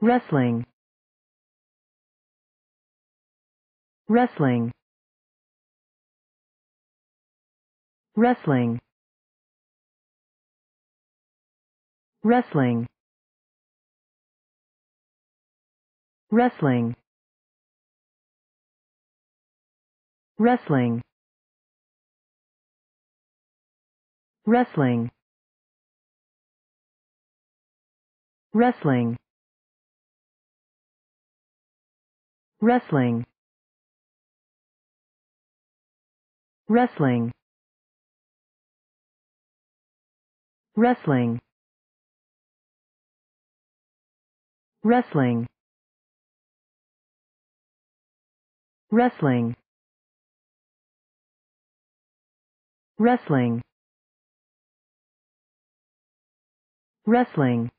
wrestling wrestling wrestling wrestling wrestling wrestling wrestling wrestling wrestling wrestling wrestling wrestling wrestling wrestling wrestling